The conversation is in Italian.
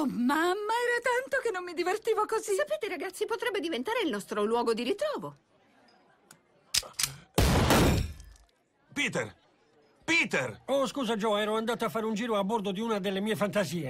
Oh, mamma, era tanto che non mi divertivo così. Sapete, ragazzi, potrebbe diventare il nostro luogo di ritrovo. Peter! Peter! Oh, scusa, Joe, ero andato a fare un giro a bordo di una delle mie fantasie.